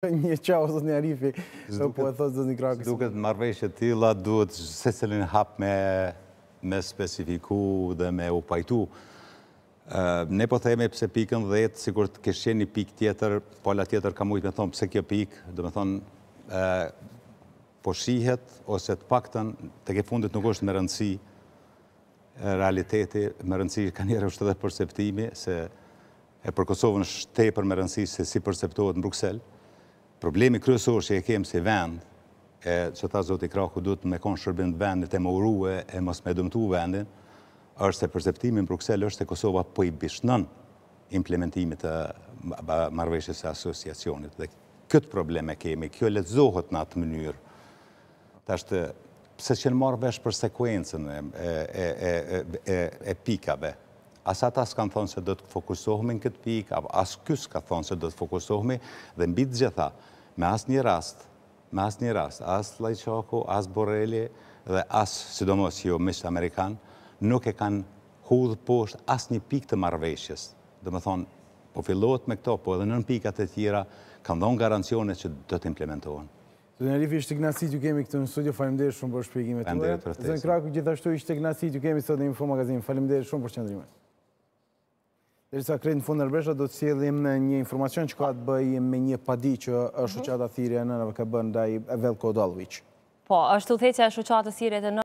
Një qao, sot një arifi, po, po e thotë sësë një krakës. Dukë të tila, duhet se se hap me me spesifiku dhe me u pajtu. Ne po theme pëse pikën dhe jetë, sikur të kështë një pikë tjetër, po la tjetër ka mujtë me thonë pëse kjo pikë, dhe me thonë po shihet, ose të paktën, të ke fundit nuk është më rëndësi realiteti, më rëndësi ka njerë është edhe përseptimi, se e për Kosovën është tepër më rëndësi se si perceptohet në Bruxelles, Problemi kryesor që e kemë si vend, që ta zoti Kraku duhet të me konë shërbim të vendit e më urue e mos me dëmtu vendin, është se përzeptimin Bruxelles është se Kosova po i bishnën implementimit të marveshës e asosiacionit. Dhe këtë probleme kemi, kjo letëzohet në atë mënyrë. Ta është, se që në marvesh për sekuencën e pikave, asa ta s'kan thonë se do të fokusohme në këtë pikë, asë kësë ka thonë se do të fokusohme, dhe në bitë gjitha, me asë një rast, me asë një rast, asë Lajqako, asë Borrelje, dhe asë, sidomos jo, mishtë Amerikanë, nuk e kanë hudhë poshtë asë një pikë të marveshjes. Dhe me thonë, po fillohet me këto, po edhe nën pikat e tjera, kanë dhonë garancione që do të implementohen. Zënë Arifi, ishte gnasi që kemi këtë në studio, falimderit shumë për shpjegimet të Dhe Kraku, gjithashtu ishte gnasi që kemi sot në Info Magazin, falimderit shumë për qëndrimet. Dërësa krejtë në fundër bërësha, do të sjedhim në një informacion që ka të bëjë me një padi që është mhm. që atë atë thirë e nërëve ka bënë dhe velko dollë Po, është të theqë e të